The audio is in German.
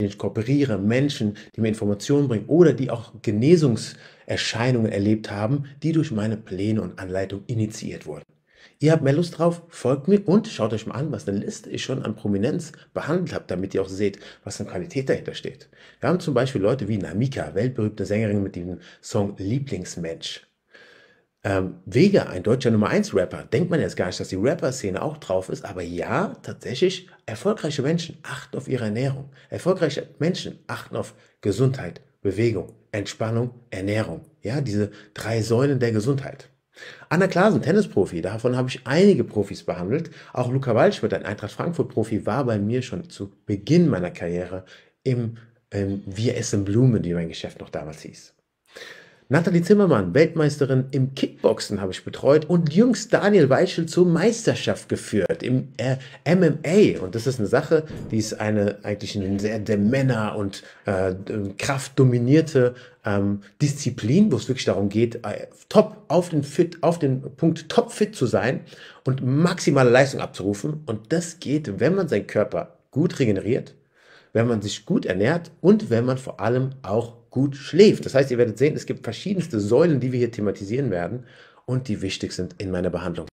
denen ich kooperiere, Menschen, die mir Informationen bringen oder die auch Genesungserscheinungen erlebt haben, die durch meine Pläne und Anleitung initiiert wurden. Ihr habt mehr Lust drauf, folgt mir und schaut euch mal an, was eine Liste ich schon an Prominenz behandelt habe, damit ihr auch seht, was an Qualität dahinter steht. Wir haben zum Beispiel Leute wie Namika, weltberühmte Sängerin mit dem Song Lieblingsmensch. Ähm, Vega, ein deutscher Nummer 1 Rapper, denkt man jetzt gar nicht, dass die Rapper-Szene auch drauf ist, aber ja, tatsächlich, erfolgreiche Menschen achten auf ihre Ernährung. Erfolgreiche Menschen achten auf Gesundheit, Bewegung, Entspannung, Ernährung. Ja, diese drei Säulen der Gesundheit. Anna Klasen, Tennisprofi, davon habe ich einige Profis behandelt. Auch Luca Waldschmidt, ein Eintracht Frankfurt-Profi, war bei mir schon zu Beginn meiner Karriere im ähm, Wir essen Blumen, die mein Geschäft noch damals hieß. Nathalie Zimmermann, Weltmeisterin im Kickboxen, habe ich betreut und jüngst Daniel Weichel zur Meisterschaft geführt im äh, MMA. Und das ist eine Sache, die ist eine eigentlich eine sehr der Männer- und äh, kraftdominierte ähm, Disziplin, wo es wirklich darum geht, äh, top auf den, fit, auf den Punkt top fit zu sein und maximale Leistung abzurufen. Und das geht, wenn man seinen Körper gut regeneriert wenn man sich gut ernährt und wenn man vor allem auch gut schläft. Das heißt, ihr werdet sehen, es gibt verschiedenste Säulen, die wir hier thematisieren werden und die wichtig sind in meiner Behandlung.